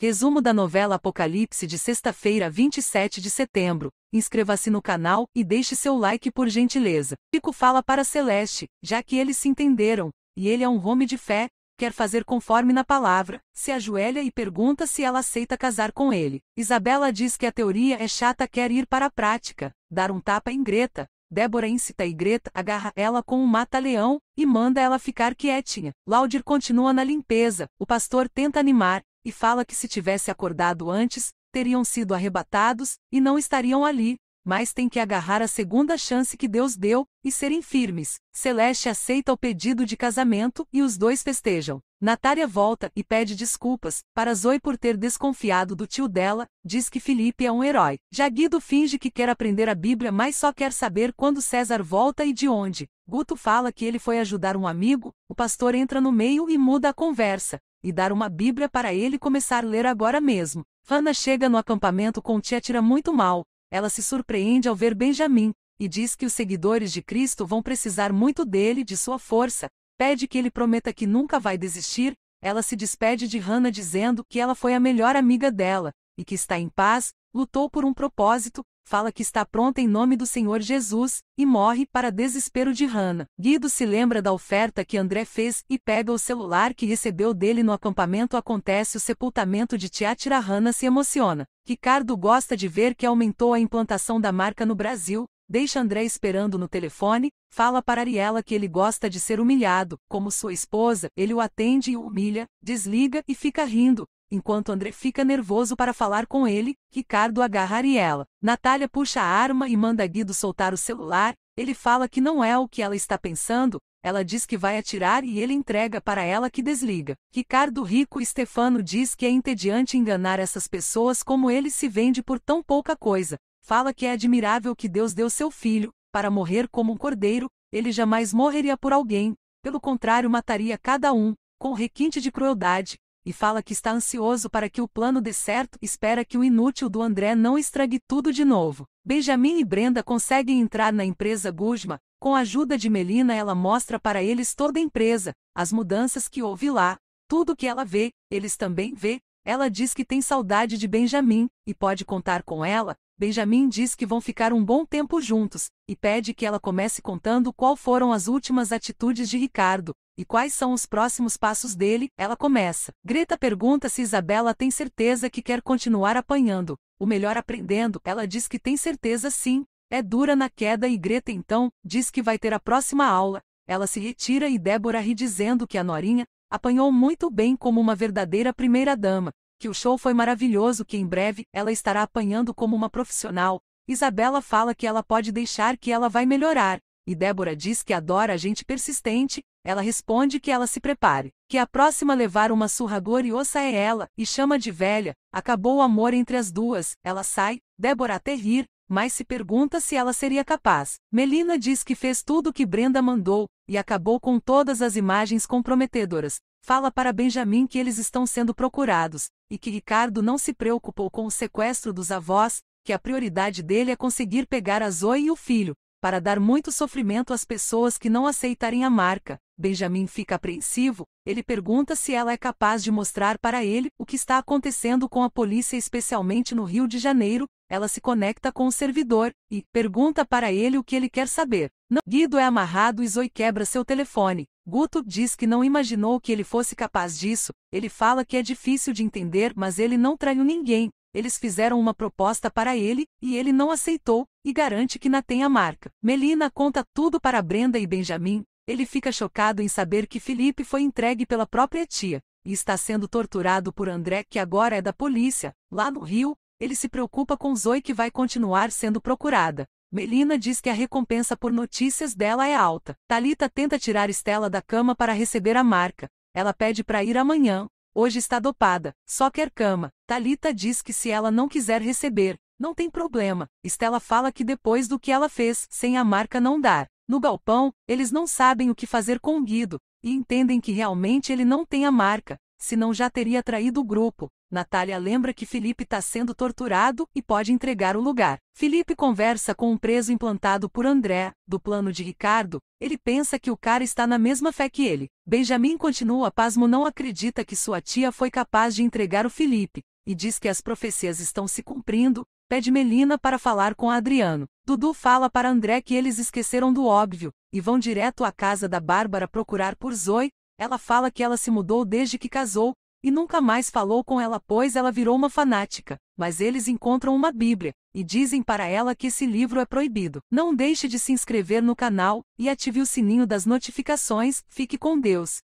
Resumo da novela Apocalipse de sexta-feira, 27 de setembro. Inscreva-se no canal e deixe seu like por gentileza. Pico fala para Celeste, já que eles se entenderam, e ele é um homem de fé, quer fazer conforme na palavra, se ajoelha e pergunta se ela aceita casar com ele. Isabela diz que a teoria é chata quer ir para a prática, dar um tapa em Greta. Débora incita e Greta agarra ela com um mata-leão e manda ela ficar quietinha. Laudir continua na limpeza, o pastor tenta animar, e fala que se tivesse acordado antes, teriam sido arrebatados e não estariam ali, mas tem que agarrar a segunda chance que Deus deu e serem firmes. Celeste aceita o pedido de casamento e os dois festejam. Natália volta e pede desculpas para Zoe por ter desconfiado do tio dela, diz que Felipe é um herói. Jaguido finge que quer aprender a Bíblia mas só quer saber quando César volta e de onde. Guto fala que ele foi ajudar um amigo, o pastor entra no meio e muda a conversa, e dar uma Bíblia para ele começar a ler agora mesmo. Fana chega no acampamento com Tia Tira muito mal. Ela se surpreende ao ver Benjamin, e diz que os seguidores de Cristo vão precisar muito dele e de sua força, pede que ele prometa que nunca vai desistir, ela se despede de Hannah dizendo que ela foi a melhor amiga dela, e que está em paz, lutou por um propósito, fala que está pronta em nome do Senhor Jesus, e morre para desespero de Hannah. Guido se lembra da oferta que André fez e pega o celular que recebeu dele no acampamento acontece o sepultamento de Tiatira Hannah se emociona. Ricardo gosta de ver que aumentou a implantação da marca no Brasil, deixa André esperando no telefone, Fala para Ariela que ele gosta de ser humilhado, como sua esposa, ele o atende e o humilha, desliga e fica rindo, enquanto André fica nervoso para falar com ele, Ricardo agarra Ariela. Natália puxa a arma e manda Guido soltar o celular, ele fala que não é o que ela está pensando, ela diz que vai atirar e ele entrega para ela que desliga. Ricardo Rico e Stefano diz que é entediante enganar essas pessoas como ele se vende por tão pouca coisa. Fala que é admirável que Deus deu seu filho, para morrer como um cordeiro, ele jamais morreria por alguém, pelo contrário, mataria cada um, com requinte de crueldade, e fala que está ansioso para que o plano dê certo, espera que o inútil do André não estrague tudo de novo. Benjamin e Brenda conseguem entrar na empresa Guzma, com a ajuda de Melina ela mostra para eles toda a empresa, as mudanças que houve lá, tudo que ela vê, eles também vê, ela diz que tem saudade de Benjamin e pode contar com ela. Benjamin diz que vão ficar um bom tempo juntos e pede que ela comece contando qual foram as últimas atitudes de Ricardo e quais são os próximos passos dele. Ela começa. Greta pergunta se Isabela tem certeza que quer continuar apanhando, o melhor aprendendo. Ela diz que tem certeza sim. É dura na queda e Greta então diz que vai ter a próxima aula. Ela se retira e Débora ri dizendo que a Norinha Apanhou muito bem como uma verdadeira primeira-dama, que o show foi maravilhoso que em breve ela estará apanhando como uma profissional. Isabela fala que ela pode deixar que ela vai melhorar, e Débora diz que adora a gente persistente, ela responde que ela se prepare, que a próxima levar uma surra gloriosa é ela, e chama de velha, acabou o amor entre as duas, ela sai, Débora até rir, mas se pergunta se ela seria capaz. Melina diz que fez tudo o que Brenda mandou e acabou com todas as imagens comprometedoras. Fala para Benjamin que eles estão sendo procurados e que Ricardo não se preocupou com o sequestro dos avós, que a prioridade dele é conseguir pegar a Zoe e o filho, para dar muito sofrimento às pessoas que não aceitarem a marca. Benjamin fica apreensivo, ele pergunta se ela é capaz de mostrar para ele o que está acontecendo com a polícia, especialmente no Rio de Janeiro, ela se conecta com o servidor e pergunta para ele o que ele quer saber. Não. Guido é amarrado e Zoe quebra seu telefone. Guto diz que não imaginou que ele fosse capaz disso. Ele fala que é difícil de entender, mas ele não traiu ninguém. Eles fizeram uma proposta para ele, e ele não aceitou, e garante que na tem a marca. Melina conta tudo para Brenda e Benjamin. Ele fica chocado em saber que Felipe foi entregue pela própria tia e está sendo torturado por André, que agora é da polícia, lá no Rio, ele se preocupa com Zoe que vai continuar sendo procurada. Melina diz que a recompensa por notícias dela é alta. Talita tenta tirar Estela da cama para receber a marca. Ela pede para ir amanhã. Hoje está dopada, só quer cama. Talita diz que se ela não quiser receber, não tem problema. Estela fala que depois do que ela fez, sem a marca não dar. No galpão, eles não sabem o que fazer com Guido e entendem que realmente ele não tem a marca. Se não já teria traído o grupo. Natália lembra que Felipe está sendo torturado e pode entregar o lugar. Felipe conversa com um preso implantado por André, do plano de Ricardo. Ele pensa que o cara está na mesma fé que ele. Benjamin continua pasmo não acredita que sua tia foi capaz de entregar o Felipe, e diz que as profecias estão se cumprindo, pede Melina para falar com Adriano. Dudu fala para André que eles esqueceram do óbvio e vão direto à casa da Bárbara procurar por Zoe, ela fala que ela se mudou desde que casou, e nunca mais falou com ela pois ela virou uma fanática, mas eles encontram uma Bíblia, e dizem para ela que esse livro é proibido. Não deixe de se inscrever no canal, e ative o sininho das notificações, fique com Deus.